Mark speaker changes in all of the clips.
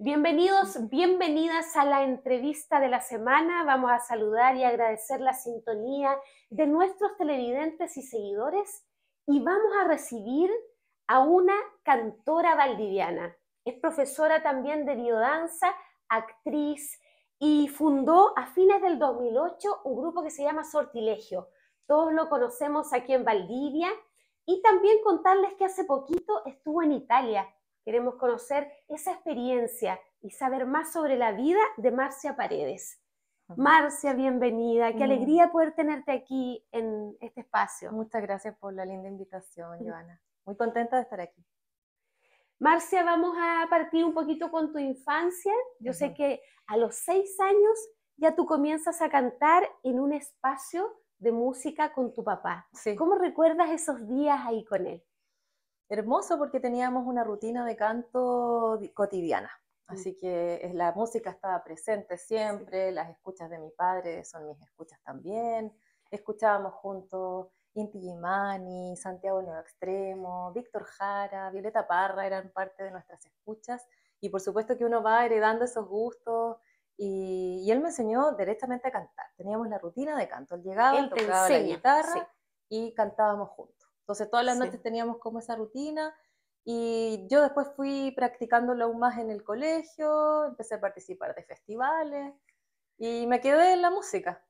Speaker 1: Bienvenidos, bienvenidas a la entrevista de la semana. Vamos a saludar y agradecer la sintonía de nuestros televidentes y seguidores y vamos a recibir a una cantora valdiviana. Es profesora también de biodanza, actriz y fundó a fines del 2008 un grupo que se llama Sortilegio. Todos lo conocemos aquí en Valdivia y también contarles que hace poquito estuvo en Italia Queremos conocer esa experiencia y saber más sobre la vida de Marcia Paredes. Marcia, bienvenida. Qué alegría poder tenerte aquí en este espacio. Muchas gracias por la linda invitación, Joana. Muy contenta de estar aquí. Marcia, vamos a partir un poquito con tu infancia. Yo sé que a los seis años ya tú comienzas a cantar en un espacio de música con tu papá. ¿Cómo recuerdas esos días ahí con él? hermoso porque teníamos una rutina de canto
Speaker 2: cotidiana. Mm. Así que eh, la música estaba presente siempre, las escuchas de mi padre son mis escuchas también. Escuchábamos juntos Inti Gimani, Santiago Nuevo Extremo, Víctor Jara, Violeta Parra eran parte de nuestras escuchas. Y por supuesto que uno va heredando esos gustos. Y, él me enseñó directamente a cantar. Teníamos la rutina de canto. Él llegaba, tocaba la guitarra y cantábamos juntos. Entonces todas las noches teníamos como esa rutina y yo después fui practicándolo aún más en el colegio, empecé a participar de festivales y me quedé en la música.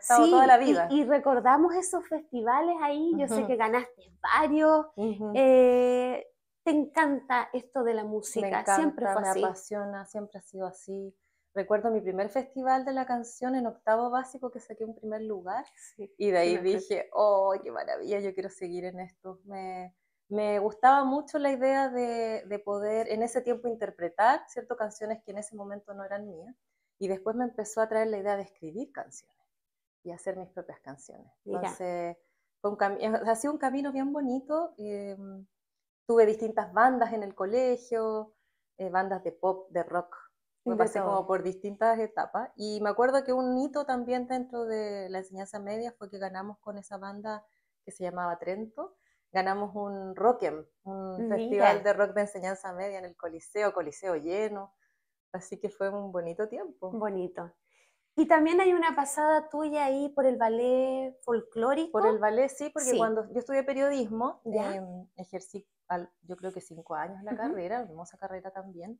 Speaker 2: Sí, toda la vida. Y,
Speaker 1: y, recordamos esos festivales ahí, yo sé que ganaste varios. Eh, te encanta esto de la música, siempre fue me
Speaker 2: apasiona, siempre ha sido así. Recuerdo mi primer festival de la canción en octavo básico que saqué un primer lugar y de ahí dije, oh, qué maravilla, yo quiero seguir en esto. Me, gustaba mucho la idea de, poder en ese tiempo interpretar ciertas canciones que en ese momento no eran mías y después me empezó a traer la idea de escribir canciones y hacer mis propias canciones. Entonces, un ha sido un camino bien bonito. Em, tuve distintas bandas en el colegio, eh, bandas de pop, de rock me pasé como por distintas etapas. Y me acuerdo que un hito también dentro de la enseñanza media fue que ganamos con esa banda que se llamaba Trento, ganamos un Rockem, un festival de rock de enseñanza media en el Coliseo, Coliseo lleno. Así que fue un bonito tiempo. Bonito. Y también hay una pasada tuya ahí por el ballet folclórico. Por el ballet, sí, porque cuando yo estudié periodismo, em, ejercí yo creo que cinco años la carrera, hermosa carrera también.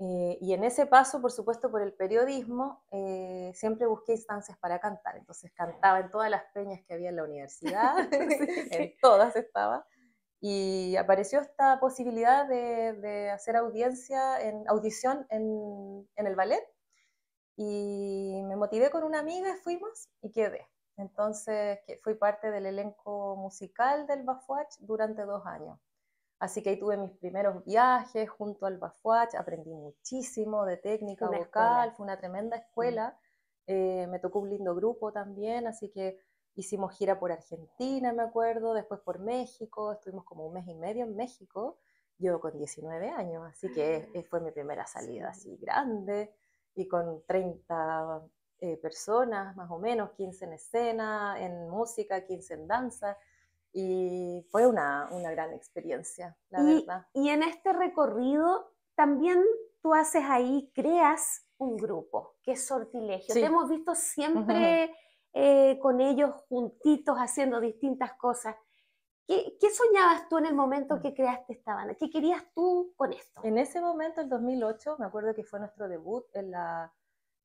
Speaker 2: Eh, y en ese paso, por supuesto, por el periodismo, eh, siempre busqué instancias para cantar. Entonces cantaba en todas las peñas que había en la universidad,
Speaker 1: en
Speaker 2: todas estaba. Y apareció esta posibilidad de, hacer audiencia en, audición en, el ballet. Y me motivé con una amiga, fuimos y quedé. Entonces fui parte del elenco musical del Bafuach durante dos años. Así que ahí tuve mis primeros viajes junto al Bafuach, aprendí muchísimo de técnica vocal, fue una tremenda mm. escuela. Eh, me tocó un lindo grupo también, así que hicimos gira por Argentina, me acuerdo, después por México, estuvimos como un mes y medio en México, yo con 19 años, así que ah. eh, fue mi primera salida así grande y con 30 eh, personas más o menos, 15 en escena, en música, 15 en danza. Y fue una, una gran experiencia,
Speaker 1: la verdad. Y en este recorrido también tú haces ahí, creas un grupo, que es Sortilegio. Te hemos visto siempre eh, con ellos juntitos haciendo distintas cosas. ¿Qué, ¿Qué, soñabas tú en el momento que creaste esta banda? ¿Qué querías tú con esto? En ese momento, el
Speaker 2: 2008, me acuerdo que fue nuestro debut en la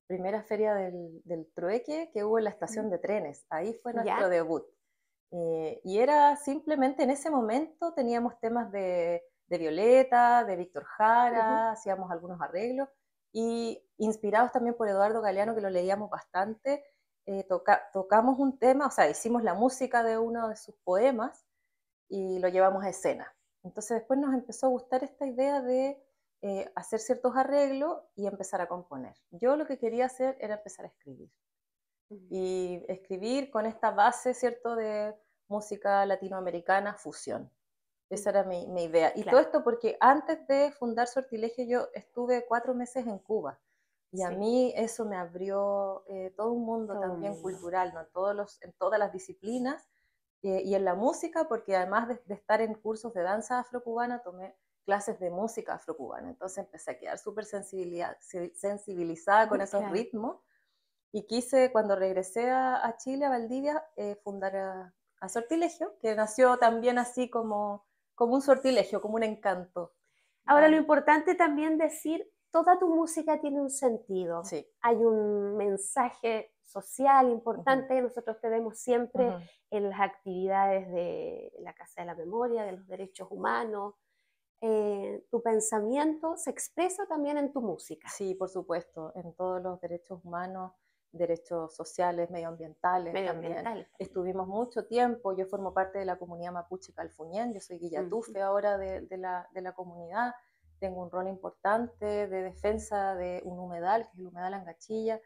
Speaker 2: primera feria del, del trueque que hubo en la estación de trenes. Ahí fue nuestro debut. Eh, y era simplemente en ese momento teníamos temas de, Violeta, de Víctor Jara, hacíamos algunos arreglos y inspirados también por Eduardo Galeano, que lo leíamos bastante, eh, tocamos un tema, o sea, hicimos la música de uno de sus poemas y lo llevamos a escena. Entonces después nos empezó a gustar esta idea de eh, hacer ciertos arreglos y empezar a componer. Yo lo que quería hacer era empezar a escribir y escribir con esta base, ¿cierto?, de música latinoamericana fusión. Esa era mi, idea. Y todo esto porque antes de fundar Sortilegio yo estuve cuatro meses en Cuba. Y a mí eso me abrió eh, todo un mundo también cultural, ¿no? en, todas las disciplinas eh, y en la música, porque además de, estar en cursos de danza afrocubana, tomé clases de música afrocubana. Entonces empecé a quedar súper sensibilizada con esos ritmos y quise, cuando regresé a, Chile, a Valdivia, eh, fundar a, Sortilegio, que nació también
Speaker 1: así como, como un sortilegio, como un encanto. Ahora, lo importante también decir, toda tu música tiene un sentido. Hay un mensaje social importante. Nosotros te Nosotros tenemos siempre en las actividades de la Casa de la Memoria, de los Derechos Humanos. Eh, tu pensamiento se expresa también en tu música. Sí, por supuesto, en todos los derechos humanos, derechos
Speaker 2: sociales, medioambientales. También. Estuvimos mucho tiempo, yo formo parte de la comunidad mapuche calfuñén, yo soy guillatufe ahora de, la, comunidad, tengo un rol importante de defensa de un humedal, que es el humedal Angachilla,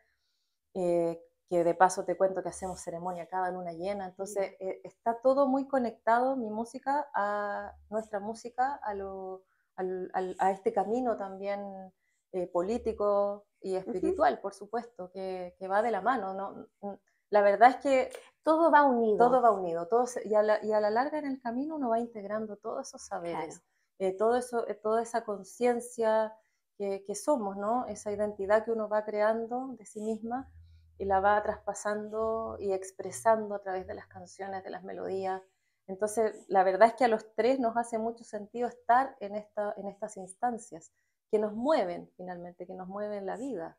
Speaker 2: eh, que de paso te cuento que hacemos ceremonia cada luna llena, entonces eh, está todo muy conectado, mi música, a nuestra música, a, este camino también eh, político, y espiritual, por supuesto, que, va de la mano. ¿no? Mm, la verdad es que todo va unido. Todo va unido. Todo y, a la, larga en el camino uno va integrando todos esos saberes, eh, todo eso, eh, toda esa conciencia que, somos, ¿no? esa identidad que uno va creando de sí misma y la va traspasando y expresando a través de las canciones, de las melodías. Entonces, la verdad es que a los tres nos hace mucho sentido estar en, esta, en estas instancias que nos mueven finalmente, que nos mueven la vida.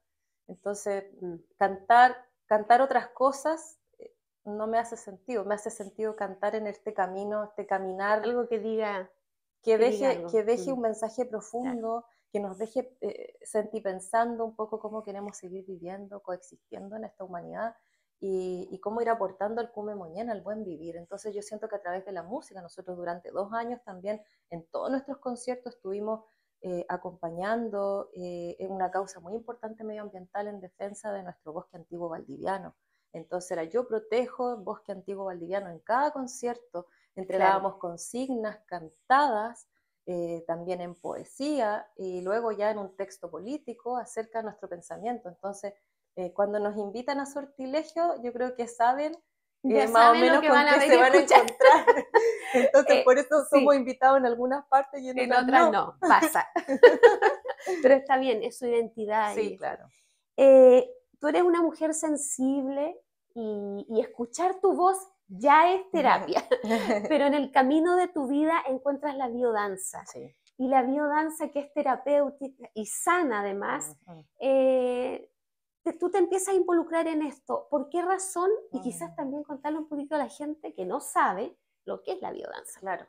Speaker 2: Entonces, mm. cantar, cantar otras cosas eh, no me hace sentido, me hace sentido cantar en este camino, este caminar. Algo que diga. Que, deje, que deje mm. un mensaje profundo, que nos deje eh, sentir pensando un poco cómo queremos seguir viviendo, coexistiendo en esta humanidad y, cómo ir aportando al Cume mañana, al buen vivir. Entonces yo siento que a través de la música, nosotros durante dos años también en todos nuestros conciertos estuvimos eh, acompañando eh, una causa muy importante medioambiental en defensa de nuestro bosque antiguo valdiviano. Entonces era yo protejo el bosque antiguo valdiviano en cada concierto, entregábamos consignas cantadas, eh, también en poesía y luego ya en un texto político acerca de nuestro pensamiento. Entonces, cuando nos invitan a sortilegio, yo creo que saben
Speaker 1: y pues, más o menos que a, se van a encontrar. Entonces, eh, por eso somos invitados en algunas partes y en, en otras, no. pasa. Pero está bien, es su identidad. Sí, claro. Eh, tú eres una mujer sensible y, escuchar tu voz ya es terapia. Pero en el camino de tu vida encuentras la biodanza. Sí. Y la biodanza que es terapéutica y sana además, tú te empiezas a involucrar en esto. ¿Por qué razón? Y quizás también contarle un poquito a la gente que no sabe lo que es la biodanza. Claro.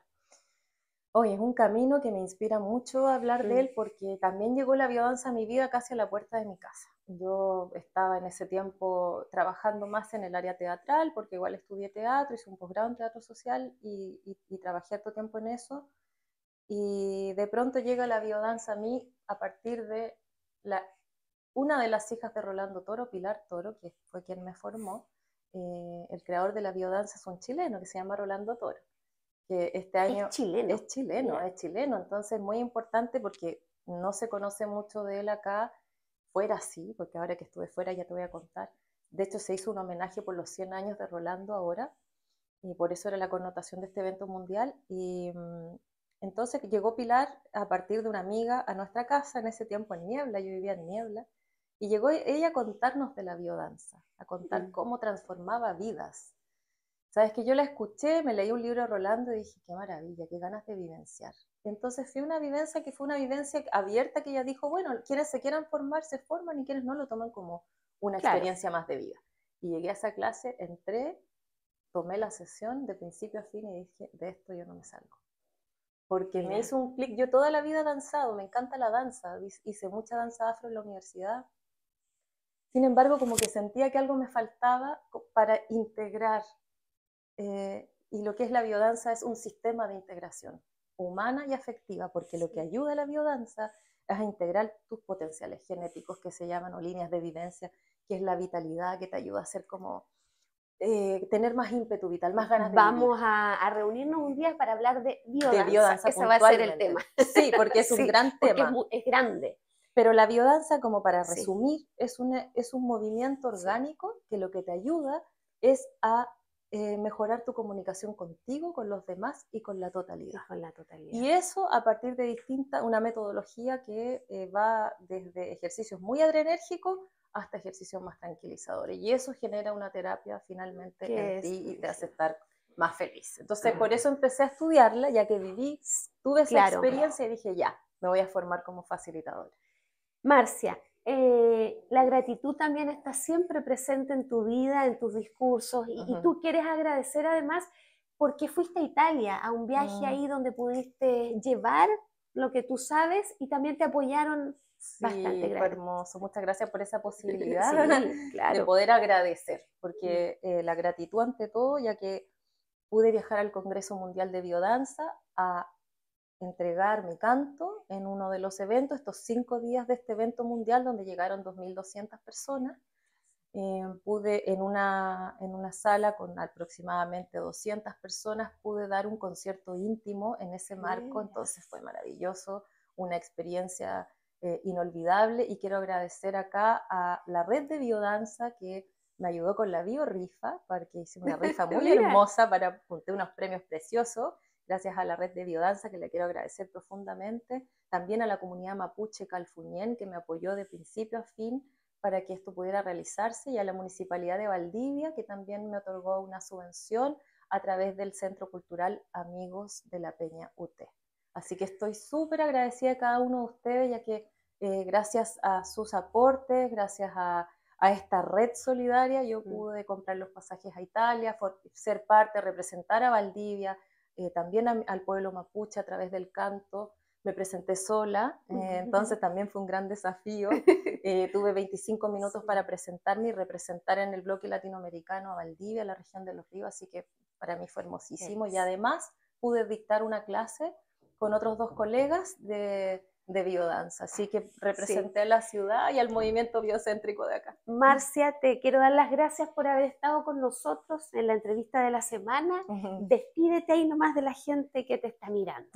Speaker 2: Hoy es un camino que me inspira mucho hablar de él porque también llegó la biodanza a mi vida casi a la puerta de mi casa. Yo estaba en ese tiempo trabajando más en el área teatral porque igual estudié teatro, hice un posgrado en teatro social y, y trabajé harto tiempo en eso. Y de pronto llega la biodanza a mí a partir de la una de las hijas de Rolando Toro, Pilar Toro, que fue quien me formó, eh, el creador de la biodanza es un chileno que se llama Rolando Toro, que este año es chileno, es chileno, es chileno, entonces muy importante porque no se conoce mucho de él acá, fuera sí, porque ahora que estuve fuera ya te voy a contar. De hecho se hizo un homenaje por los 100 años de Rolando ahora, y por eso era la connotación de este evento mundial. Y mm, entonces llegó Pilar a partir de una amiga a nuestra casa en ese tiempo en Niebla, yo vivía en Niebla, y llegó e-, ella a contarnos de la biodanza, a contar cómo transformaba vidas. Sabes que yo la escuché, me leí un libro de Rolando y dije, qué maravilla, qué ganas de vivenciar. entonces fue una vivencia que fue una vivencia abierta que ella dijo, bueno, quienes se quieran formar, se forman y quienes no lo toman como una experiencia más de vida. Y llegué a esa clase, entré, tomé la sesión de principio a fin y dije, de esto yo no me salgo. Porque me hizo un clic, yo toda la vida he danzado, me encanta la danza, hice mucha danza afro en la universidad, sin embargo, como que sentía que algo me faltaba para integrar, eh, y lo que es la biodanza es un sistema de integración humana y afectiva, porque lo que ayuda a la biodanza es a integrar tus potenciales genéticos que se llaman o líneas de vivencia, que es la vitalidad que te ayuda a ser como
Speaker 1: eh, tener más ímpetu vital, más ganas de Vamos vivir. A, a, reunirnos un día para hablar de biodanza. De biodanza Ese va a ser el tema. Sí, porque es un gran tema. Es, es, grande.
Speaker 2: Pero la biodanza, como para resumir, es, es un movimiento orgánico que lo que te ayuda es a eh, mejorar tu comunicación contigo, con los demás y con la totalidad.
Speaker 1: Y, la totalidad.
Speaker 2: y eso a partir de distinta, una metodología que eh, va desde ejercicios muy adrenérgicos hasta ejercicios más tranquilizadores. Y eso genera una terapia finalmente en ti y te hace estar más feliz. Entonces, por eso empecé a estudiarla, ya
Speaker 1: que viví, tuve esa experiencia
Speaker 2: y dije, ya, me voy a formar como facilitadora.
Speaker 1: Marcia, eh, la gratitud también está siempre presente en tu vida, en tus discursos, y, tú quieres agradecer además porque fuiste a Italia, a un viaje mm. ahí donde pudiste llevar lo que tú sabes y también te apoyaron sí, bastante.
Speaker 2: hermoso,
Speaker 1: muchas gracias por esa posibilidad de
Speaker 2: poder agradecer, porque mm. eh, la gratitud ante todo, ya que pude viajar al Congreso Mundial de Biodanza a entregar mi canto en uno de los eventos, estos cinco días de este evento mundial donde llegaron 2.200 personas. Eh, pude en una, en una sala con aproximadamente 200 personas, pude dar un concierto íntimo en ese marco, entonces fue maravilloso, una experiencia eh, inolvidable y quiero agradecer acá a la red de biodanza que me ayudó con la biorifa, porque hice una rifa muy hermosa para unos premios preciosos gracias a la red de biodanza, que le quiero agradecer profundamente, también a la comunidad mapuche calfuñén, que me apoyó de principio a fin para que esto pudiera realizarse, y a la municipalidad de Valdivia, que también me otorgó una subvención a través del Centro Cultural Amigos de la Peña UT. Así que estoy súper agradecida a cada uno de ustedes, ya que eh, gracias a sus aportes, gracias a, esta red solidaria, yo mm. pude comprar los pasajes a Italia, ser parte, representar a Valdivia, eh, también al pueblo mapuche a través del canto. Me presenté sola, eh, entonces también fue un gran desafío. Eh, tuve 25 minutos para presentarme y representar en el bloque latinoamericano a Valdivia, la región de los ríos, así que para mí fue hermosísimo. Y además pude dictar una clase con otros dos colegas de, de biodanza. Así que representé a la ciudad y al movimiento biocéntrico de acá.
Speaker 1: Marcia, te quiero dar las gracias por haber estado con nosotros en la entrevista de la semana. Despídete ahí nomás de la gente que te está mirando.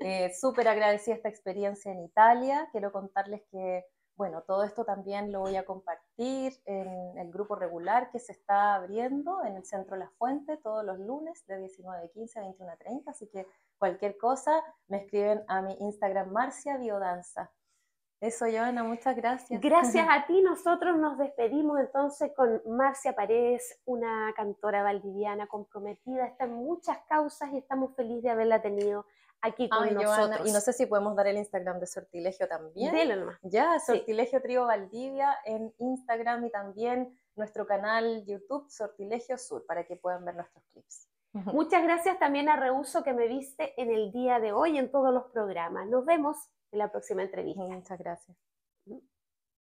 Speaker 1: Eh, súper agradecida esta experiencia en Italia. Quiero
Speaker 2: contarles que, bueno, todo esto también lo voy a compartir en el grupo regular que se está abriendo en el Centro La Fuente todos los lunes de 19.15 a 21.30. Así que Cualquier cosa, me escriben a mi Instagram Marcia Biodanza.
Speaker 1: Eso, Joana, muchas
Speaker 2: gracias. Gracias a
Speaker 1: ti. Nosotros nos despedimos entonces con Marcia Paredes, una cantora valdiviana comprometida. Está en muchas causas y estamos felices de haberla tenido aquí con nosotros. y no sé si podemos
Speaker 2: dar el Instagram de Sortilegio también. Delo nomás. Ya, Sortilegio sí. Valdivia en Instagram y también nuestro canal
Speaker 1: YouTube Sortilegio Sur para que puedan ver nuestros clips. Muchas gracias también a Reuso que me viste en el día de hoy en todos los programas. Nos vemos en la próxima entrevista. Muchas gracias.